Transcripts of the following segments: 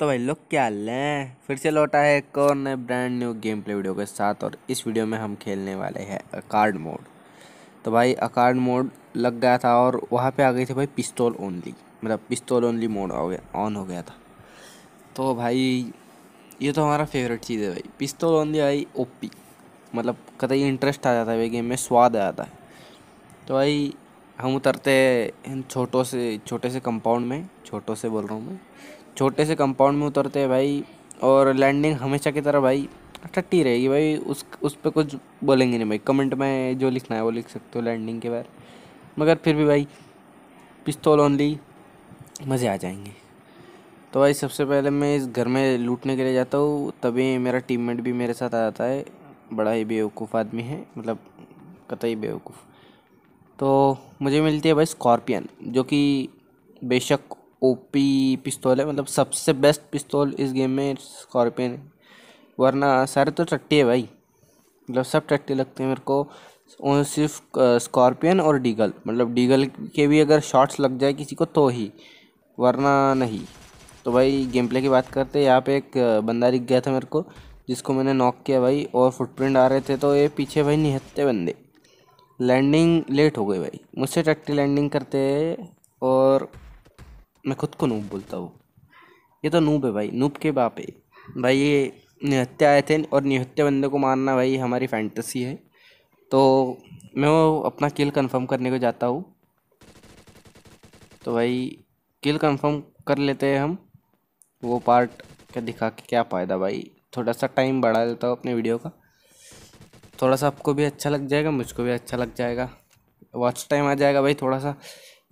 तो भाई लोग क्या लें फिर से लौटा है एक और नए brand new game play video के साथ और इस वीडियो में हम खेलने वाले हैं अकार्ड मोड तो भाई अकार्ड मोड लग गया था और वहाँ पे आ गई थी भाई पिस्तौल ओनली मतलब पिस्तौल ओनली मोड हो गया ऑन हो गया था तो भाई ये तो हमारा फेवरेट चीज़ है भाई पिस्तौल ओनली भाई ओ मतलब कतई इंटरेस्ट आ जाता है भाई गेम में स्वाद आ जाता है तो भाई हम उतरते हैं छोटों से छोटे से कंपाउंड में छोटों से बोल रहा हूँ मैं छोटे से कंपाउंड में उतरते हैं भाई और लैंडिंग हमेशा की तरह भाई टट्टी रहेगी भाई उस उस पर कुछ बोलेंगे नहीं भाई कमेंट में जो लिखना है वो लिख सकते हो लैंडिंग के बारे मगर फिर भी भाई पिस्तौल ओनली मज़े आ जाएंगे तो भाई सबसे पहले मैं इस घर में लूटने के लिए जाता हूँ तभी मेरा टीममेट भी मेरे साथ आ जाता है बड़ा ही बेवकूफ़ आदमी है मतलब कतई बेवकूफ़ तो मुझे मिलती है भाई स्कॉर्पियन जो कि बेशक ओपी पिस्तौल है मतलब सबसे बेस्ट पिस्तौल इस गेम में स्कॉर्पियन है वरना सारे तो टट्टे है भाई मतलब सब टट्टे लगते हैं मेरे को सिर्फ स्कॉर्पियन और डीगल मतलब डीगल के भी अगर शॉट्स लग जाए किसी को तो ही वरना नहीं तो भाई गेम प्ले की बात करते यहाँ पे एक बंदा दिख गया था मेरे को जिसको मैंने नॉक किया भाई और फुटप्रिंट आ रहे थे तो ये पीछे भाई निहत्ते बंदे लैंडिंग लेट हो गई भाई मुझसे टट्टी लैंडिंग करते और मैं खुद को नूब बोलता हूँ ये तो नूब है भाई नूब के बाप है भाई ये निहत्या आए थे और निहत्या बंदे को मारना भाई हमारी फैंटसी है तो मैं वो अपना किल कंफर्म करने को जाता हूँ तो भाई किल कंफर्म कर लेते हैं हम वो पार्ट क्या दिखा के क्या फ़ायदा भाई थोड़ा सा टाइम बढ़ा देता हूँ अपने वीडियो का थोड़ा सा आपको भी अच्छा लग जाएगा मुझको भी अच्छा लग जाएगा वॉच टाइम आ जाएगा भाई थोड़ा सा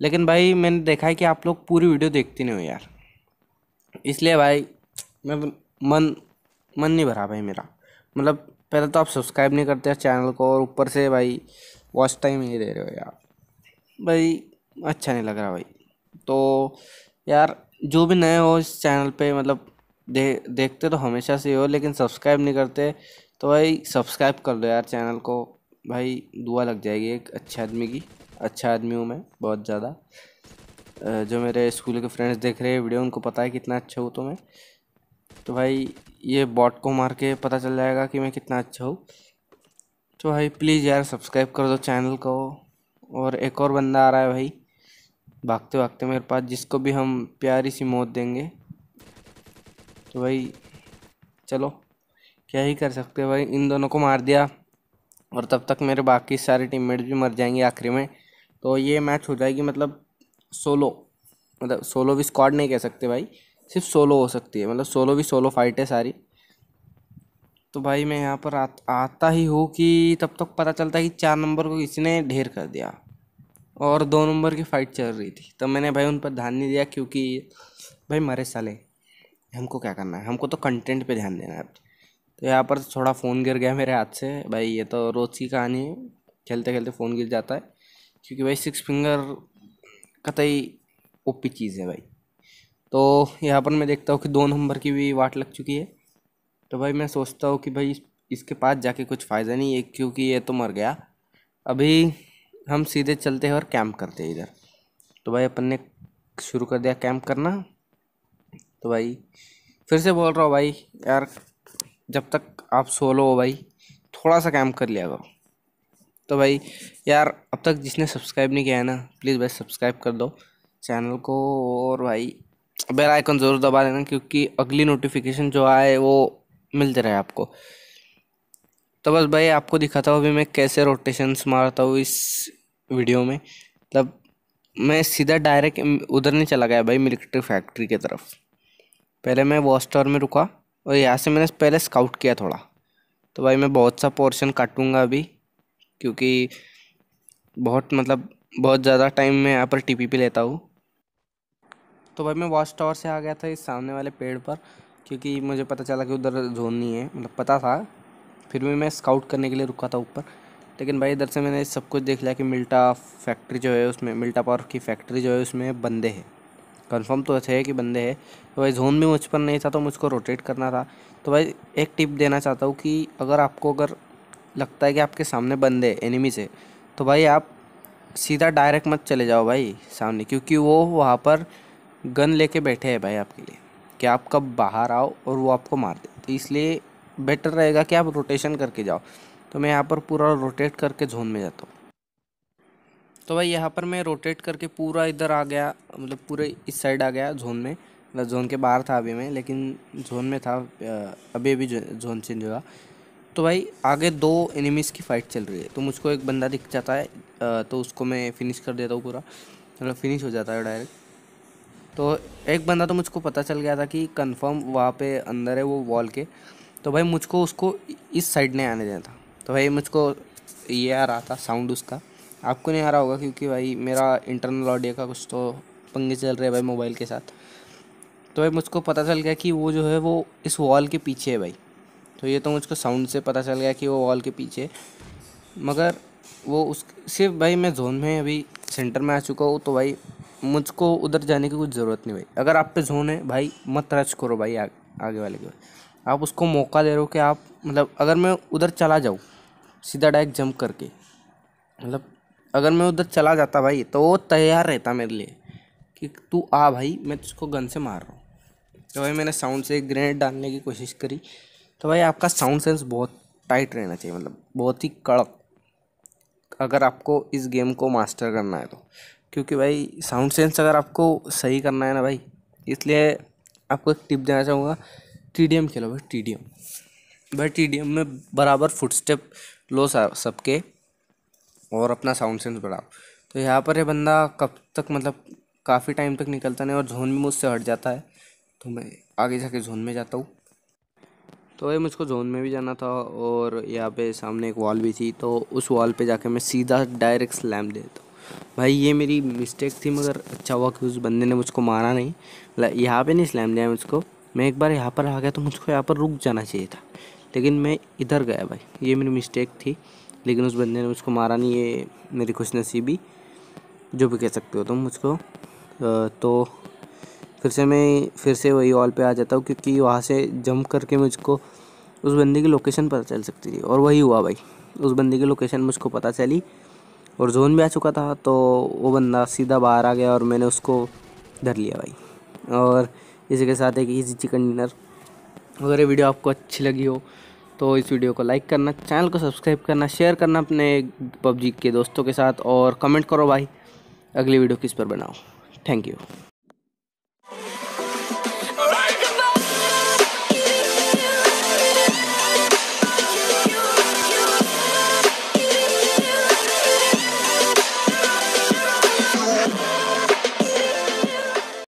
लेकिन भाई मैंने देखा है कि आप लोग पूरी वीडियो देखते नहीं हो यार इसलिए भाई मैं मन मन नहीं भरा भाई मेरा मतलब पहले तो आप सब्सक्राइब नहीं करते चैनल को और ऊपर से भाई वॉच टाइम नहीं दे रहे हो यार भाई अच्छा नहीं लग रहा भाई तो यार जो भी नए हो इस चैनल पे मतलब दे देखते तो हमेशा से हो लेकिन सब्सक्राइब नहीं करते तो भाई सब्सक्राइब कर दो यार चैनल को भाई दुआ लग जाएगी एक अच्छे आदमी की अच्छा आदमी हूँ मैं बहुत ज़्यादा जो मेरे स्कूल के फ्रेंड्स देख रहे हैं वीडियो उनको पता है कितना अच्छा हूँ तो मैं तो भाई ये बॉट को मार के पता चल जाएगा कि मैं कितना अच्छा हूँ तो भाई प्लीज़ यार सब्सक्राइब कर दो चैनल को और एक और बंदा आ रहा है भाई भागते भागते मेरे पास जिसको भी हम प्यारी सी मौत देंगे तो भाई चलो क्या ही कर सकते भाई इन दोनों को मार दिया और तब तक मेरे बाकी सारे टीममेट भी मर जाएंगे आखिरी में तो ये मैच हो जाएगी मतलब सोलो मतलब सोलो भी स्क्वाड नहीं कह सकते भाई सिर्फ सोलो हो सकती है मतलब सोलो भी सोलो फाइट है सारी तो भाई मैं यहाँ पर आ, आता ही हूँ कि तब तक तो पता चलता है कि चार नंबर को किसी ने ढेर कर दिया और दो नंबर की फ़ाइट चल रही थी तब तो मैंने भाई उन पर ध्यान नहीं दिया क्योंकि भाई मरे साले हमको क्या करना है हमको तो कंटेंट पे ध्यान देना है तो यहाँ पर थोड़ा फ़ोन गिर गया मेरे हाथ से भाई ये तो रोज़ की कहानी है खेलते खेलते फ़ोन गिर जाता है क्योंकि भाई सिक्स फिंगर कतई ओपी चीज़ है भाई तो यहाँ पर मैं देखता हूँ कि दो नंबर की भी वाट लग चुकी है तो भाई मैं सोचता हूँ कि भाई इसके पास जाके कुछ फ़ायदा नहीं है क्योंकि ये तो मर गया अभी हम सीधे चलते हैं और कैंप करते हैं इधर तो भाई अपन ने शुरू कर दिया कैंप करना तो भाई फिर से बोल रहा हूँ भाई यार जब तक आप सोलो हो भाई थोड़ा सा कैंप कर लिया करो तो भाई यार अब तक जिसने सब्सक्राइब नहीं किया है ना प्लीज़ भाई सब्सक्राइब कर दो चैनल को और भाई बेल आइकन ज़रूर दबा देना क्योंकि अगली नोटिफिकेशन जो आए वो मिलते रहे आपको तो बस भाई आपको दिखाता हूँ अभी मैं कैसे रोटेशंस मारता हूँ इस वीडियो में मतलब मैं सीधा डायरेक्ट उधर नहीं चला गया भाई मिलिट्री फैक्ट्री की तरफ पहले मैं वॉच टावर में रुका और यहाँ से मैंने पहले स्काउट किया थोड़ा तो भाई मैं बहुत सा पोर्शन काटूंगा अभी क्योंकि बहुत मतलब बहुत ज़्यादा टाइम मैं यहाँ पर टी पी लेता हूँ तो भाई मैं वॉच टावर से आ गया था इस सामने वाले पेड़ पर क्योंकि मुझे पता चला कि उधर जोन नहीं है मतलब पता था फिर भी मैं स्काउट करने के लिए रुका था ऊपर लेकिन भाई इधर से मैंने सब कुछ देख लिया कि मिल्टा फैक्ट्री जो है उसमें मिल्टा पावर की फैक्ट्री जो है उसमें बंदे हैं कंफर्म तो है कि बंदे हैं तो भाई जोन भी मुझ पर नहीं था तो मुझको रोटेट करना था तो भाई एक टिप देना चाहता हूँ कि अगर आपको अगर लगता है कि आपके सामने बंदे एनिमी से तो भाई आप सीधा डायरेक्ट मत चले जाओ भाई सामने क्योंकि वो वहाँ पर गन लेके बैठे हैं भाई आपके लिए कि आप कब बाहर आओ और वो आपको मार दे तो इसलिए बेटर रहेगा कि आप रोटेशन करके जाओ तो मैं यहाँ पर पूरा रोटेट करके जोन में जाता हूँ तो भाई यहाँ पर मैं रोटेट करके पूरा इधर आ गया मतलब पूरे इस साइड आ गया जोन में मतलब जोन के बाहर था अभी मैं लेकिन जोन में था अभी अभी जोन चेंज हुआ तो भाई आगे दो एनिमीज़ की फ़ाइट चल रही है तो मुझको एक बंदा दिख जाता है तो उसको मैं फिनिश कर देता हूँ पूरा मतलब फिनिश हो जाता है डायरेक्ट तो एक बंदा तो मुझको पता चल गया था कि कंफर्म वहाँ पे अंदर है वो वॉल के तो भाई मुझको उसको इस साइड नहीं आने देना था तो भाई मुझको ये आ रहा था साउंड उसका आपको नहीं आ रहा होगा क्योंकि भाई मेरा इंटरनल ऑडियो का कुछ तो पंगे चल रहे हैं भाई मोबाइल के साथ तो भाई मुझको पता चल गया कि वो जो है वो इस वॉल के पीछे है भाई तो ये तो मुझको साउंड से पता चल गया कि वो वॉल के पीछे मगर वो उस सिर्फ भाई मैं जोन में अभी सेंटर में आ चुका हूँ तो भाई मुझको उधर जाने की कुछ ज़रूरत नहीं भाई अगर आप पे जोन है भाई मत रच करो भाई आ, आगे वाले के आप उसको मौका दे रहे हो कि आप मतलब अगर मैं उधर चला जाऊँ सीधा डायरेक्ट जंप करके मतलब अगर मैं उधर चला जाता भाई तो वो तैयार रहता मेरे लिए कि तू आ भाई मैं तुझको गन से मार रहा हूँ तो भाई मैंने साउंड से ग्रेनेड डालने की कोशिश करी तो भाई आपका साउंड सेंस बहुत टाइट रहना चाहिए मतलब बहुत ही कड़क अगर आपको इस गेम को मास्टर करना है तो क्योंकि भाई साउंड सेंस अगर आपको सही करना है ना भाई इसलिए आपको एक टिप देना चाहूँगा टी डी एम खेलो भाई टी डी एम भाई टी डी एम में बराबर फुटस्टेप लो सबके और अपना साउंड सेंस बढ़ाओ तो यहाँ पर ये बंदा कब तक मतलब काफ़ी टाइम तक निकलता नहीं और जोन भी मुझसे हट जाता है तो मैं आगे जाके जोन में जाता हूँ तो ये मुझको जोन में भी जाना था और यहाँ पे सामने एक वॉल भी थी तो उस वॉल पे जाके मैं सीधा डायरेक्ट स्लैम दे देता भाई ये मेरी मिस्टेक थी मगर अच्छा हुआ कि उस बंदे ने मुझको मारा नहीं यहाँ पे नहीं स्लैम दिया मुझको मैं एक बार यहाँ पर आ गया तो मुझको यहाँ पर रुक जाना चाहिए था लेकिन मैं इधर गया भाई ये मेरी मिस्टेक थी लेकिन उस बंदे ने मुझको मारा नहीं ये मेरी खुशनसीबी जो भी कह सकते हो तुम तो मुझको तो फिर से मैं फिर से वही हॉल पे आ जाता हूँ क्योंकि वहाँ से जंप करके मुझको उस बंदे की लोकेशन पता चल सकती थी और वही हुआ भाई उस बंदे की लोकेशन मुझको पता चली और जोन भी आ चुका था तो वो बंदा सीधा बाहर आ गया और मैंने उसको धर लिया भाई और इसी के साथ एक ईजी चिकन डिनर अगर ये वीडियो आपको अच्छी लगी हो तो इस वीडियो को लाइक करना चैनल को सब्सक्राइब करना शेयर करना अपने पबजी के दोस्तों के साथ और कमेंट करो भाई अगली वीडियो किस पर बनाओ थैंक यू